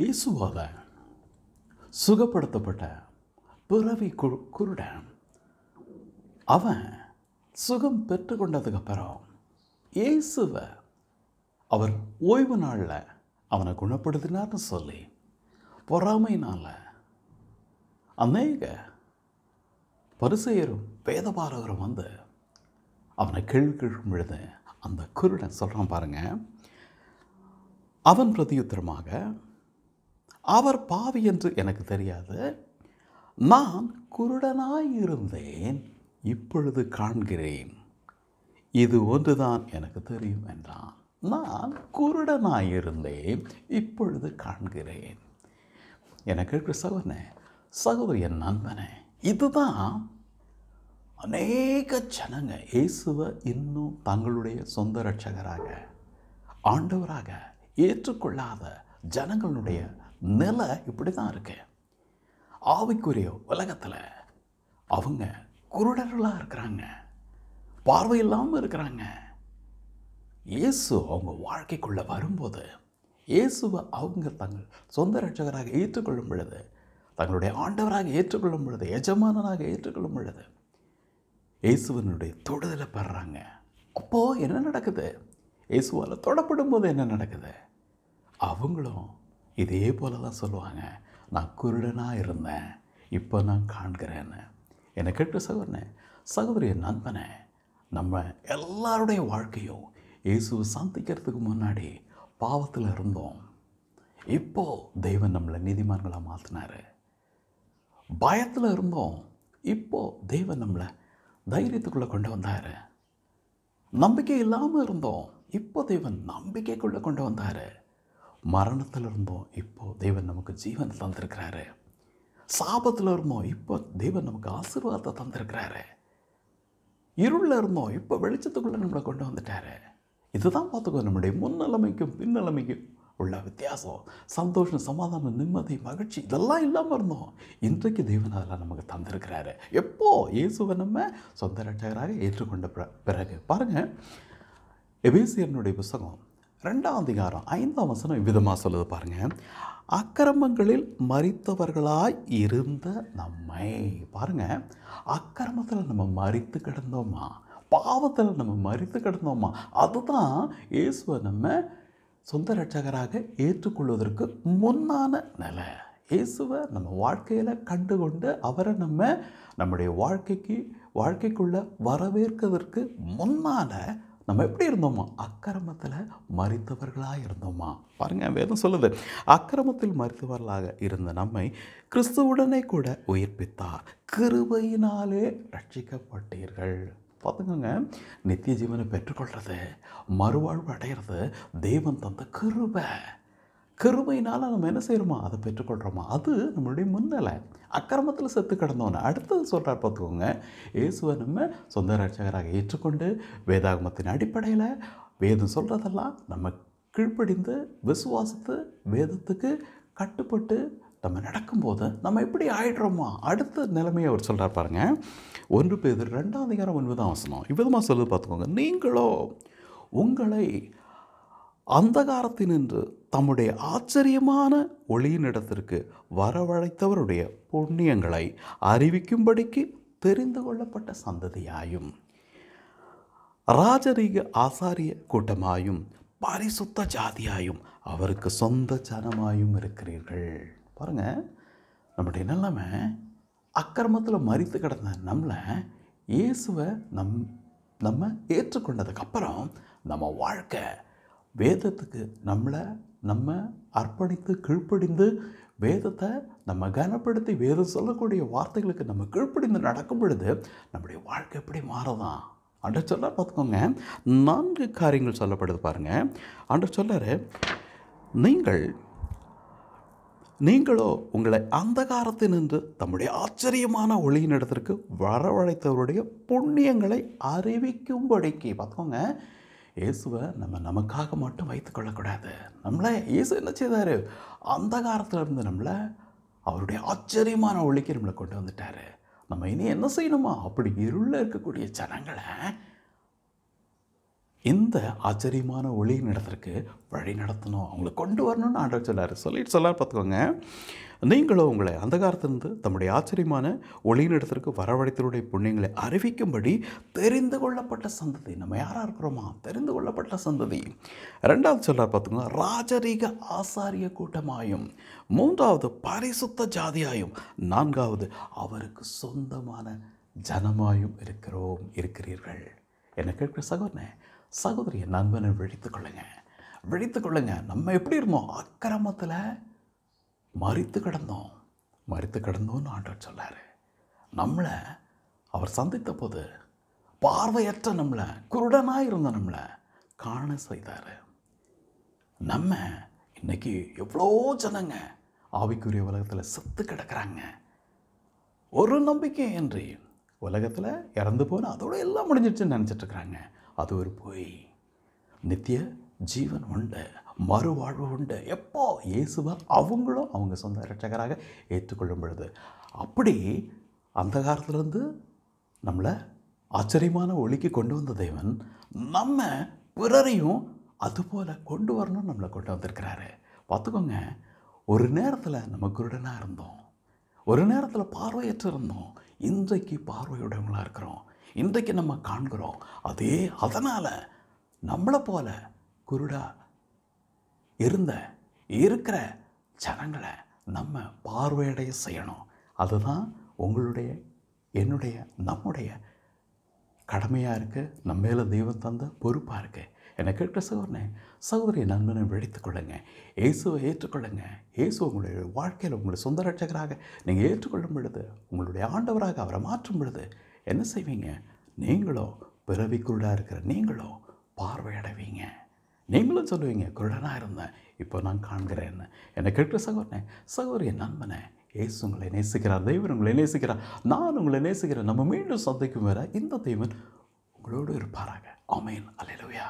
இயேசுவாத சுகப்படுத்தப்பட்ட பிறவி கு குருடன் அவன் சுகம் பெற்றுக்கொண்டதுக்கப்புறம் இயேசுவை அவர் ஓய்வு நாளில் அவனை குணப்படுத்தினார்னு சொல்லி பொறாமையினால் அநேக பரிசெயரும் வேதபாரகரும் வந்து அவனை கேள்வி கேட்கும் பொழுது அந்த குருடன் சொல்கிறான் பாருங்கள் அவன் பிரதியுத்திரமாக அவர் பாவி என்று எனக்கு தெரியாது நான் குருடனாயிருந்தேன் இப்பொழுது காண்கிறேன் இது ஒன்றுதான் எனக்கு தெரியும் என்றான் நான் குருடனாயிருந்தேன் இப்பொழுது காண்கிறேன் எனக்கு இருக்கிற சகோதரனே சகோதரி என் நண்பனே இதுதான் அநேக ஜனங்க இயேசுவை இன்னும் தங்களுடைய சொந்த ரட்சகராக ஆண்டவராக ஏற்றுக்கொள்ளாத ஜனங்களுடைய நிலை இப்படி தான் இருக்கு ஆவிக்குரிய உலகத்தில் அவங்க குருடர்களாக இருக்கிறாங்க பார்வை இல்லாமல் இருக்கிறாங்க இயேசு அவங்க வாழ்க்கைக்குள்ளே வரும்போது இயேசுவை அவங்க தங்கள் சொந்த ரட்சகராக ஏற்றுக்கொள்ளும் பொழுது தங்களுடைய ஆண்டவராக ஏற்றுக்கொள்ளும் பொழுது எஜமானனாக ஏற்றுக்கொள்ளும் பொழுது இயேசுவனுடைய தொடுதலை பெறாங்க அப்போது என்ன நடக்குது இயேசுவால் தொடப்படும் போது என்ன நடக்குது அவங்களும் இதே போல தான் சொல்லுவாங்க நான் குருடனாக இருந்தேன் இப்போ நான் காண்கிறேன்னு என்னை கேட்டு சகோதரனே சகோதரிய நண்பனே நம்ம எல்லாருடைய வாழ்க்கையும் இயேசுவை சந்திக்கிறதுக்கு முன்னாடி பாவத்தில் இருந்தோம் இப்போது தெய்வம் நம்மளை நீதிமான்களாக மாற்றினார் பயத்தில் இருந்தோம் இப்போது தெய்வம் நம்மளை தைரியத்துக்குள்ளே கொண்டு வந்தார் நம்பிக்கை இல்லாமல் இருந்தோம் இப்போ தெய்வம் நம்பிக்கைக்குள்ளே கொண்டு வந்தார் மரணத்தில் இருந்தோம் இப்போது தேவன் நமக்கு ஜீவன் தந்திருக்கிறாரு சாபத்தில் இருந்தோம் இப்போ தேவன் நமக்கு ஆசீர்வாதத்தை தந்திருக்கிறாரு இருளில் இருந்தோம் இப்போ வெளிச்சத்துக்குள்ளே நம்மளை கொண்டு வந்துட்டாரு இதுதான் பார்த்துக்கோ நம்முடைய முன்னிலைமைக்கும் பின்னிலைமைக்கும் உள்ள வித்தியாசம் சந்தோஷம் சமாதானம் நிம்மதி மகிழ்ச்சி இதெல்லாம் இல்லாமல் இருந்தோம் இன்றைக்கு தெய்வன் அதெல்லாம் நமக்கு தந்திருக்கிறாரு எப்போ இயேசுவை நம்ம சொந்த ரட்சகராக ஏற்றுக்கொண்ட பிறகு பாருங்கள் எபேசியனுடைய புஸ்தகம் ரெண்டாம் அதிகாரம் ஐந்தாம் வசனம் விதமாக சொல்லுது பாருங்கள் அக்கிரமங்களில் மறித்தவர்களாய் இருந்த நம்மை பாருங்க அக்கிரமத்தில் நம்ம மறித்து கிடந்தோமா பாவத்தில் நம்ம மறித்து கிடந்தோமா அதுதான் இயேசுவை நம்ம சொந்த ரட்சகராக ஏற்றுக்கொள்வதற்கு முன்னான நிலை இயேசுவை நம்ம வாழ்க்கையில் கண்டுகொண்டு அவரை நம்ம நம்முடைய வாழ்க்கைக்கு வாழ்க்கைக்குள்ளே வரவேற்கிறதுக்கு முன்னால் நம்ம எப்படி இருந்தோமா அக்கிரமத்தில் மறித்தவர்களாக இருந்தோமா பாருங்கள் வேதம் சொல்லுது அக்கிரமத்தில் மறித்தவர்களாக இருந்த நம்மை கிறிஸ்துவுடனே கூட உயிர்ப்பித்தார் கிருபையினாலே ரட்சிக்கப்பட்டீர்கள் பார்த்துக்கோங்க நித்திய ஜீவனை பெற்றுக்கொள்வது மறுவாழ்வு அடைகிறது தெய்வம் தந்த கிருபை கருமையினால் நம்ம என்ன செய்கிறோமா அதை பெற்றுக்கொள்கிறோமா அது நம்மளுடைய முன்னலை அக்கிரமத்தில் செத்து கிடந்தோன்னு அடுத்தது சொல்கிறார் பார்த்துக்கோங்க இயேசுவை நம்ம சொந்த ரட்சகராக ஏற்றுக்கொண்டு வேதாகமத்தின் அடிப்படையில் வேதம் சொல்கிறதெல்லாம் நம்ம கீழ்ப்படிந்து விசுவாசித்து வேதத்துக்கு கட்டுப்பட்டு நம்ம நடக்கும்போது நம்ம எப்படி ஆயிடுறோமா அடுத்த நிலைமையை அவர் சொல்கிறார் பாருங்கள் ஒன்று பேர் ரெண்டாம் அதிகாரம் ஒன்பதாம் அவசனம் இவ்விதமாக சொல்லுது பார்த்துக்கோங்க நீங்களோ உங்களை அந்தகாரத்தினின்று தம்முடைய ஆச்சரியமான ஒளியினிடத்திற்கு வரவழைத்தவருடைய புண்ணியங்களை அறிவிக்கும்படிக்கு தெரிந்து கொள்ளப்பட்ட சந்ததியாயும் ராஜரீக ஆசாரிய கூட்டமாயும் பரிசுத்த ஜாதியாயும் அவருக்கு சொந்த ஜனமாயும் இருக்கிறீர்கள் பாருங்க நம்முடைய நிலைமை அக்கிரமத்தில் மறித்து கிடந்த நம்மளை இயேசுவை நம் நம்ம ஏற்றுக்கொண்டதுக்கப்புறம் நம்ம வாழ்க்கை வேதத்துக்கு நம்மளை நம்ம அர்ப்பணித்து கீழ்ப்படிந்து வேதத்தை நம்ம கனப்படுத்தி வேதம் சொல்லக்கூடிய வார்த்தைகளுக்கு நம்ம கீழ்ப்படிந்து நடக்கும் பொழுது நம்முடைய வாழ்க்கை எப்படி மாறதான் அன்று சொல்ல பார்த்துக்கோங்க நான்கு காரியங்கள் சொல்லப்படுது பாருங்கள் அன்று சொல்லர் நீங்கள் நீங்களோ உங்களை அந்தகாரத்தில் நின்று தம்முடைய ஆச்சரியமான ஒளியின் இடத்திற்கு வரவழைத்தவருடைய புண்ணியங்களை அறிவிக்கும்படிக்கு பார்த்துக்கோங்க இயேசுவை நம்ம நமக்காக மட்டும் வைத்துக்கொள்ளக்கூடாது நம்மளை இயேசு என்ன செய்தார் அந்த காலத்தில் இருந்து நம்மளை அவருடைய ஆச்சரியமான ஒழிக்க நம்மளை கொண்டு வந்துட்டார் நம்ம இனி என்ன செய்யணுமா அப்படி இருளில் இருக்கக்கூடிய ஜனங்களை இந்த ஆச்சரியமான ஒளி நடத்திற்கு வழி நடத்தணும் அவங்களை கொண்டு வரணும்னு ஆண்டவர் சொல்லார் சொல்லிட்டு சொல்லார் பார்த்துக்கோங்க நீங்களும் உங்களை அந்த காலத்திலிருந்து தம்முடைய ஆச்சரியமான ஒளி நடத்திற்கு வரவழைத்தலுடைய புண்ணியங்களை அறிவிக்கும்படி தெரிந்து கொள்ளப்பட்ட சந்ததி நம்ம யாராக இருக்கிறோமா தெரிந்து கொள்ளப்பட்ட சந்ததி ரெண்டாவது சொல்லார் பார்த்துக்கோங்க ராஜரீக ஆசாரிய கூட்டமாயும் மூன்றாவது பரிசுத்த ஜாதியாயும் நான்காவது அவருக்கு சொந்தமான ஜனமாயும் இருக்கிறோம் இருக்கிறீர்கள் என்ன கேட்குற சகோதரனே சகோதரிய நண்பனை விழித்து கொள்ளுங்க விழித்து கொள்ளுங்க நம்ம எப்படி இருந்தோம் அக்கிரமத்தில் மறித்து கிடந்தோம் மறித்து கிடந்தோம்னு ஆண்டவர் சொன்னார் நம்மளை அவர் சந்தித்த போது பார்வையற்ற நம்மளை குருடனாக இருந்த நம்மளை காண செய்தார் நம்ம இன்றைக்கி எவ்வளோ ஜனங்க ஆவிக்குரிய உலகத்தில் செத்து கிடக்கிறாங்க ஒரு நம்பிக்கை என்று உலகத்தில் இறந்து போன அதோட எல்லாம் முடிஞ்சிடுச்சுன்னு நினச்சிட்ருக்குறாங்க அது ஒரு போய் நித்திய ஜீவன் உண்டு மறுவாழ்வு உண்டு எப்போ இயேசுவை அவங்களும் அவங்க சொந்த ரட்சகராக ஏற்றுக்கொள்ளும் பொழுது அப்படி அந்த காலத்துலேருந்து நம்மளை ஆச்சரியமான ஒளிக்கு கொண்டு வந்த தேவன் நம்ம பிறரையும் அதுபோல் கொண்டு வரணும்னு நம்மளை கொண்டு வந்திருக்கிறாரு பார்த்துக்கோங்க ஒரு நேரத்தில் நம்ம குருடனாக இருந்தோம் ஒரு நேரத்தில் பார்வையற்று இருந்தோம் இன்றைக்கு பார்வையுடையவங்களாக இருக்கிறோம் இன்றைக்கு நம்ம காண்கிறோம் அதே அதனால் நம்மளை போல குருடா இருந்த இருக்கிற ஜனங்களை நம்ம பார்வையடைய செய்யணும் அதுதான் உங்களுடைய என்னுடைய நம்முடைய கடமையாக இருக்குது நம்ம மேலே தெய்வம் தந்த பொறுப்பாக இருக்குது என்னை கேட்குற சகோதரனே சகோதரி நண்பனை வெடித்து கொள்ளுங்க இயேசுவை ஏற்றுக்கொள்ளுங்க இயேசு உங்களுடைய வாழ்க்கையில் உங்களுடைய சொந்த ரட்சகராக நீங்கள் ஏற்றுக்கொள்ளும் பொழுது உங்களுடைய ஆண்டவராக அவரை மாற்றும் பொழுது என்ன செய்வீங்க நீங்களோ பிறவி குருடாக இருக்கிற நீங்களோ பார்வையடைவீங்க நீங்களும் சொல்லுவீங்க குருடனாக இருந்தேன் இப்போ நான் என்ன என்னை கேட்குற சகோதரனே சகோதரிய நண்பனே ஏசு உங்களை நேசிக்கிறார் தெய்வன் உங்களை நேசிக்கிறார் நான் உங்களை நேசிக்கிறேன் நம்ம மீண்டும் சந்திக்கும் வேற இந்த தெய்வன் உங்களோடு இருப்பாராக அமேன் அலையலுயா